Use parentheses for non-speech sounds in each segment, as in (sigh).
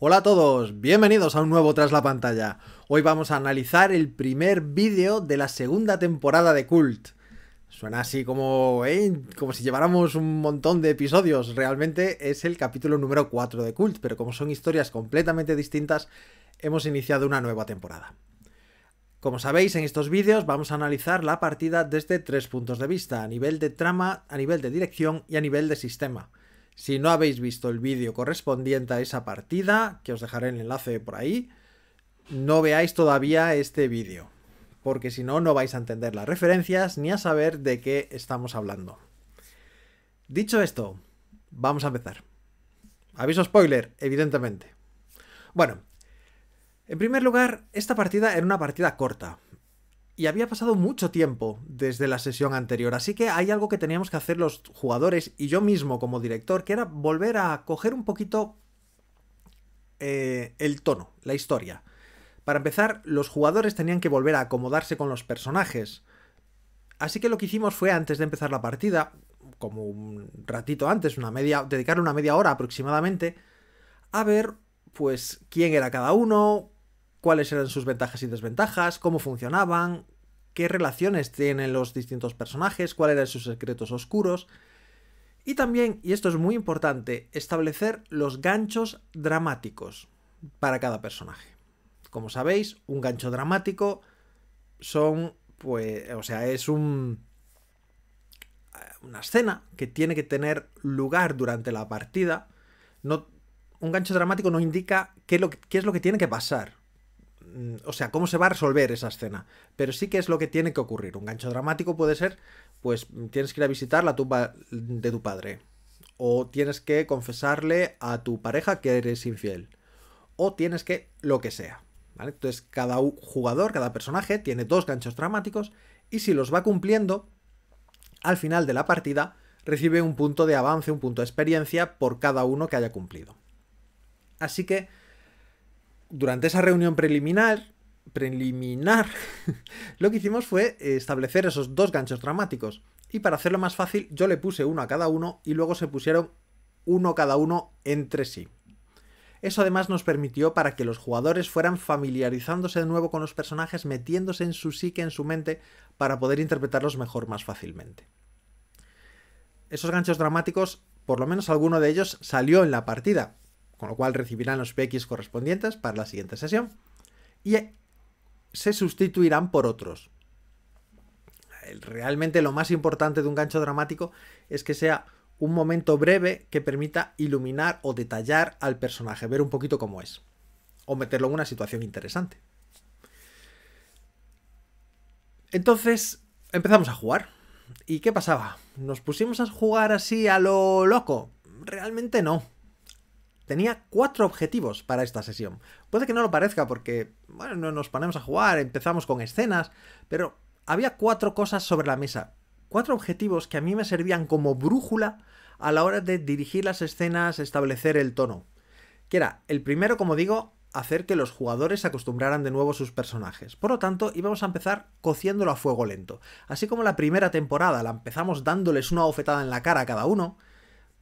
Hola a todos, bienvenidos a un nuevo Tras la Pantalla. Hoy vamos a analizar el primer vídeo de la segunda temporada de Cult. Suena así como, ¿eh? como si lleváramos un montón de episodios. Realmente es el capítulo número 4 de Cult, pero como son historias completamente distintas, hemos iniciado una nueva temporada. Como sabéis, en estos vídeos vamos a analizar la partida desde tres puntos de vista, a nivel de trama, a nivel de dirección y a nivel de sistema. Si no habéis visto el vídeo correspondiente a esa partida, que os dejaré el enlace por ahí, no veáis todavía este vídeo, porque si no, no vais a entender las referencias ni a saber de qué estamos hablando. Dicho esto, vamos a empezar. Aviso spoiler, evidentemente. Bueno, en primer lugar, esta partida era una partida corta, y había pasado mucho tiempo desde la sesión anterior, así que hay algo que teníamos que hacer los jugadores y yo mismo como director, que era volver a coger un poquito eh, el tono, la historia. Para empezar, los jugadores tenían que volver a acomodarse con los personajes. Así que lo que hicimos fue antes de empezar la partida, como un ratito antes, una media, dedicar una media hora aproximadamente, a ver pues quién era cada uno, cuáles eran sus ventajas y desventajas, cómo funcionaban, qué relaciones tienen los distintos personajes, cuáles eran sus secretos oscuros. Y también, y esto es muy importante, establecer los ganchos dramáticos para cada personaje. Como sabéis, un gancho dramático son, pues, o sea, es un eh, una escena que tiene que tener lugar durante la partida. No, un gancho dramático no indica qué es lo que tiene que pasar. Mm, o sea, cómo se va a resolver esa escena. Pero sí que es lo que tiene que ocurrir. Un gancho dramático puede ser, pues tienes que ir a visitar la tumba de tu padre. O tienes que confesarle a tu pareja que eres infiel. O tienes que lo que sea. ¿vale? Entonces, cada jugador, cada personaje tiene dos ganchos dramáticos y si los va cumpliendo, al final de la partida recibe un punto de avance, un punto de experiencia por cada uno que haya cumplido. Así que durante esa reunión preliminar, preliminar, (laughs) lo que hicimos fue eh, establecer esos dos ganchos dramáticos. Y para hacerlo más fácil, yo le puse uno a cada uno y luego se pusieron uno cada uno entre sí. Eso además nos permitió para que los jugadores fueran familiarizándose de nuevo con los personajes, metiéndose en su psique, en su mente, para poder interpretarlos mejor más fácilmente. Esos ganchos dramáticos, por lo menos alguno de ellos, salió en la partida, con lo cual recibirán los PX correspondientes para la siguiente sesión y se sustituirán por otros. Realmente lo más importante de un gancho dramático es que sea un momento breve que permita iluminar o detallar al personaje, ver un poquito cómo es, o meterlo en una situación interesante. Entonces empezamos a jugar. ¿Y qué pasaba? ¿Nos pusimos a jugar así a lo loco? Realmente no tenía cuatro objetivos para esta sesión. Puede que no lo parezca porque, bueno, nos ponemos a jugar, empezamos con escenas, pero había cuatro cosas sobre la mesa, cuatro objetivos que a mí me servían como brújula a la hora de dirigir las escenas, establecer el tono. Que era, el primero, como digo, hacer que los jugadores se acostumbraran de nuevo sus personajes. Por lo tanto, íbamos a empezar cociéndolo a fuego lento. Así como la primera temporada la empezamos dándoles una bofetada en la cara a cada uno,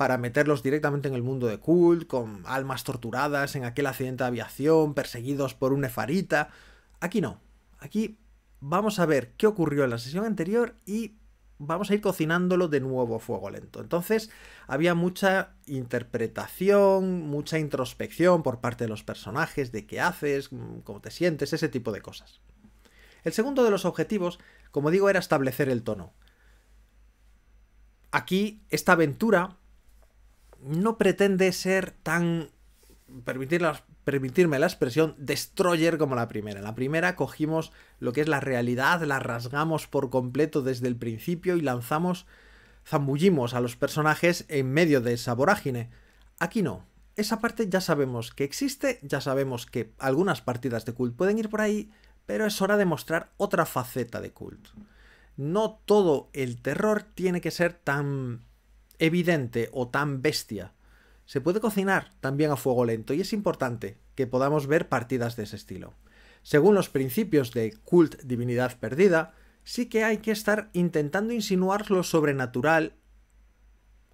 para meterlos directamente en el mundo de Kult, con almas torturadas en aquel accidente de aviación, perseguidos por un nefarita. Aquí no. Aquí vamos a ver qué ocurrió en la sesión anterior y vamos a ir cocinándolo de nuevo a fuego lento. Entonces había mucha interpretación, mucha introspección por parte de los personajes, de qué haces, cómo te sientes, ese tipo de cosas. El segundo de los objetivos, como digo, era establecer el tono. Aquí esta aventura no pretende ser tan, permitirme la expresión, destroyer como la primera. En la primera cogimos lo que es la realidad, la rasgamos por completo desde el principio y lanzamos, zambullimos a los personajes en medio de esa vorágine. Aquí no. Esa parte ya sabemos que existe, ya sabemos que algunas partidas de cult pueden ir por ahí, pero es hora de mostrar otra faceta de cult. No todo el terror tiene que ser tan evidente o tan bestia, se puede cocinar también a fuego lento y es importante que podamos ver partidas de ese estilo. Según los principios de Cult Divinidad Perdida, sí que hay que estar intentando insinuar lo sobrenatural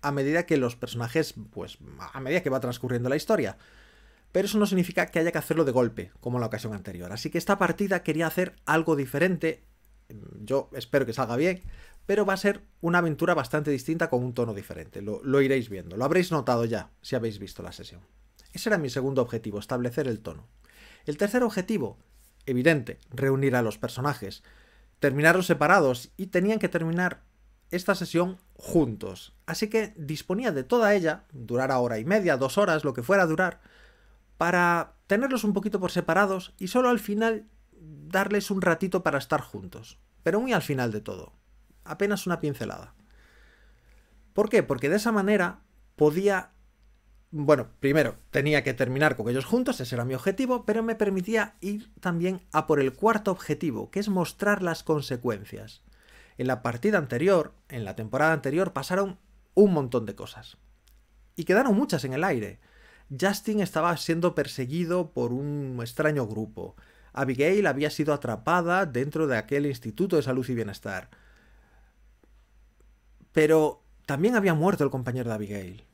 a medida que los personajes, pues a medida que va transcurriendo la historia. Pero eso no significa que haya que hacerlo de golpe, como en la ocasión anterior. Así que esta partida quería hacer algo diferente. Yo espero que salga bien pero va a ser una aventura bastante distinta con un tono diferente. Lo, iréis viendo, lo habréis notado ya si habéis visto la sesión. Ese era mi segundo objetivo, establecer el tono. El tercer objetivo, evidente, reunir a los personajes. terminarlos separados y tenían que terminar esta sesión juntos. Así que disponía de toda ella, durara hora y media, dos horas, lo que fuera a durar, para tenerlos un poquito por separados y solo al final darles un ratito para estar juntos. Pero muy al final de todo apenas una pincelada. ¿Por qué? Porque de esa manera podía... Bueno, primero tenía que terminar con ellos juntos, ese era mi objetivo, pero me permitía ir también a por el cuarto objetivo, que es mostrar las consecuencias. En la partida anterior, en la temporada anterior, pasaron un montón de cosas. Y quedaron muchas en el aire. Justin estaba siendo perseguido por un extraño grupo. Abigail había sido atrapada dentro de aquel Instituto de Salud y Bienestar. Pero también había muerto el compañero de Abigail.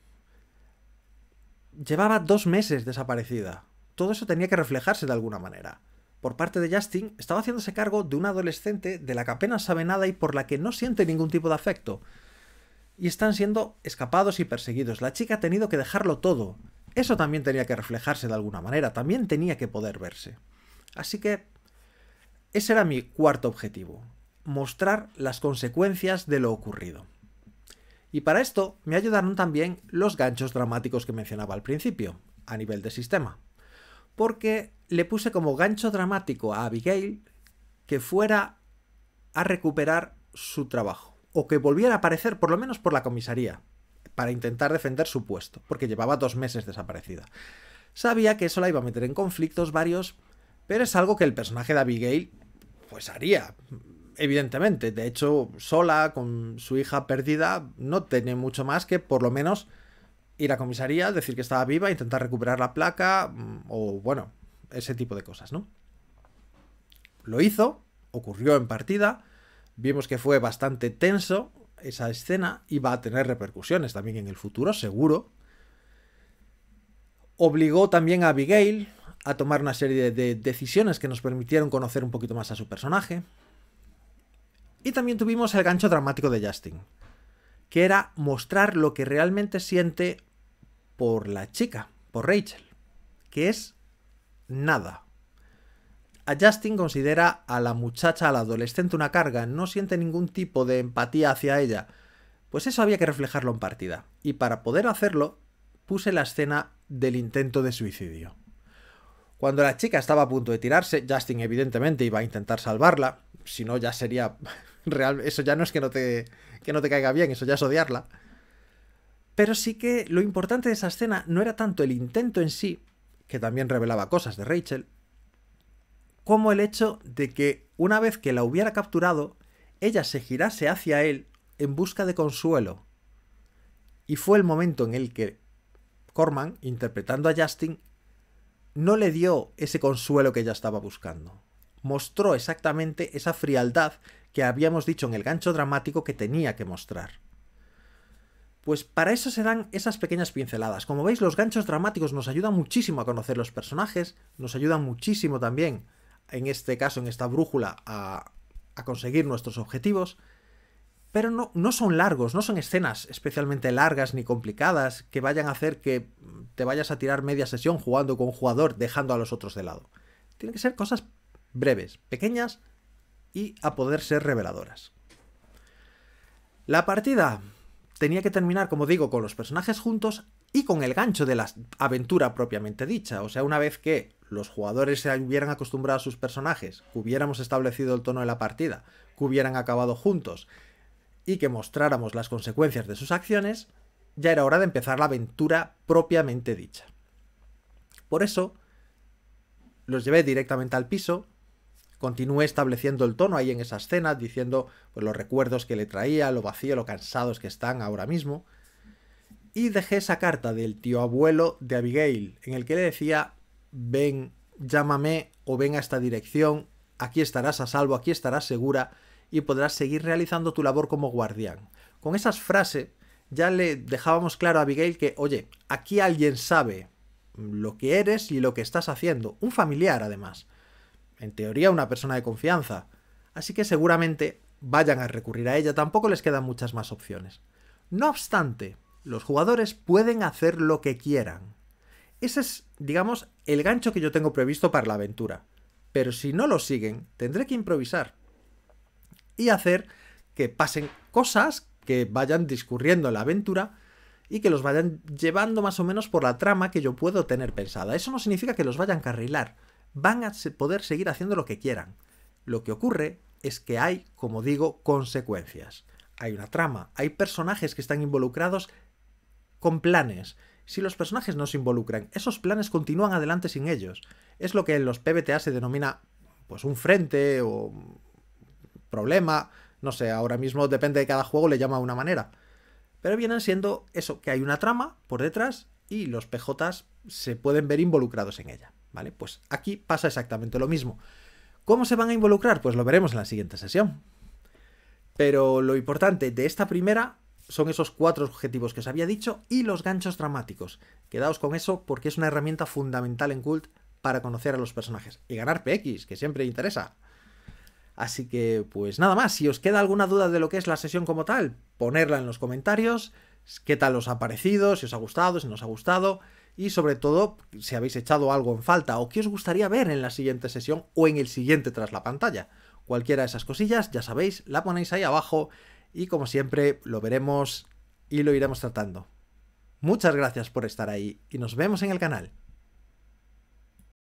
Llevaba dos meses desaparecida. Todo eso tenía que reflejarse de alguna manera. Por parte de Justin, estaba haciéndose cargo de una adolescente de la que apenas sabe nada y por la que no siente ningún tipo de afecto. Y están siendo escapados y perseguidos. La chica ha tenido que dejarlo todo. Eso también tenía que reflejarse de alguna manera, también tenía que poder verse. Así que ese era mi cuarto objetivo, mostrar las consecuencias de lo ocurrido. Y para esto me ayudaron también los ganchos dramáticos que mencionaba al principio, a nivel de sistema. Porque le puse como gancho dramático a Abigail que fuera a recuperar su trabajo, o que volviera a aparecer por lo menos por la comisaría, para intentar defender su puesto, porque llevaba dos meses desaparecida. Sabía que eso la iba a meter en conflictos varios, pero es algo que el personaje de Abigail pues haría evidentemente. De hecho, sola, con su hija perdida, no tiene mucho más que por lo menos ir a comisaría, decir que estaba viva, intentar recuperar la placa mm, o bueno, ese tipo de cosas, ¿no? Lo hizo, ocurrió en partida, vimos que fue bastante tenso esa escena y va a tener repercusiones también en el futuro, seguro. Obligó también a Abigail a tomar una serie de decisiones que nos permitieron conocer un poquito más a su personaje, y también tuvimos el gancho dramático de Justin, que era mostrar lo que realmente siente por la chica, por Rachel, que es nada. A Justin considera a la muchacha, al adolescente, una carga, no siente ningún tipo de empatía hacia ella. Pues eso había que reflejarlo en partida. Y para poder hacerlo, puse la escena del intento de suicidio. Cuando la chica estaba a punto de tirarse, Justin evidentemente iba a intentar salvarla, si no ya sería Real, eso ya no es que no, te, que no te caiga bien, eso ya es odiarla. Pero sí que lo importante de esa escena no era tanto el intento en sí, que también revelaba cosas de Rachel, como el hecho de que una vez que la hubiera capturado, ella se girase hacia él en busca de consuelo. Y fue el momento en el que Corman, interpretando a Justin, no le dio ese consuelo que ella estaba buscando. Mostró exactamente esa frialdad que habíamos dicho en el gancho dramático que tenía que mostrar. Pues para eso se dan esas pequeñas pinceladas. Como veis, los ganchos dramáticos nos ayudan muchísimo a conocer los personajes, nos ayudan muchísimo también, en este caso, en esta brújula, a, conseguir nuestros objetivos, pero no, no, son largos, no son escenas especialmente largas ni complicadas que vayan a hacer que te vayas a tirar media sesión jugando con un jugador dejando a los otros de lado. Tienen que ser cosas breves, pequeñas, y a poder ser reveladoras. La partida tenía que terminar, como digo, con los personajes juntos y con el gancho de la aventura propiamente dicha. O sea, una vez que los jugadores se hubieran acostumbrado a sus personajes, que hubiéramos establecido el tono de la partida, que hubieran acabado juntos y que mostráramos las consecuencias de sus acciones, ya era hora de empezar la aventura propiamente dicha. Por eso, los llevé directamente al piso Continué estableciendo el tono ahí en esa escena, diciendo pues, los recuerdos que le traía, lo vacío, lo cansados que están ahora mismo. Y dejé esa carta del tío abuelo de Abigail, en el que le decía, ven, llámame o ven a esta dirección, aquí estarás a salvo, aquí estarás segura y podrás seguir realizando tu labor como guardián. Con esas frases ya le dejábamos claro a Abigail que, oye, aquí alguien sabe lo que eres y lo que estás haciendo, un familiar además en teoría, una persona de confianza. Así que seguramente vayan a recurrir a ella, tampoco les quedan muchas más opciones. No obstante, los jugadores pueden hacer lo que quieran. Ese es, digamos, el gancho que yo tengo previsto para la aventura. Pero si no lo siguen, tendré que improvisar y hacer que pasen cosas que vayan discurriendo en la aventura y que los vayan llevando más o menos por la trama que yo puedo tener pensada. Eso no significa que los vayan a carrilar, van a poder seguir haciendo lo que quieran. Lo que ocurre es que hay, como digo, consecuencias. Hay una trama, hay personajes que están involucrados con planes. Si los personajes no se involucran, esos planes continúan adelante sin ellos. Es lo que en los PBTA se denomina pues un frente o problema, no sé, ahora mismo depende de cada juego le llama de una manera. Pero vienen siendo eso, que hay una trama por detrás y los PJs se pueden ver involucrados en ella. ¿vale? Pues aquí pasa exactamente lo mismo. ¿Cómo se van a involucrar? Pues lo veremos en la siguiente sesión. Pero lo importante de esta primera son esos cuatro objetivos que os había dicho y los ganchos dramáticos. Quedaos con eso porque es una herramienta fundamental en Cult para conocer a los personajes y ganar PX, que siempre interesa. Así que, pues nada más, si os queda alguna duda de lo que es la sesión como tal, ponerla en los comentarios, qué tal os ha parecido, si os ha gustado, si no os ha gustado y sobre todo si habéis echado algo en falta o que os gustaría ver en la siguiente sesión o en el siguiente tras la pantalla. Cualquiera de esas cosillas, ya sabéis, la ponéis ahí abajo y como siempre lo veremos y lo iremos tratando. Muchas gracias por estar ahí y nos vemos en el canal.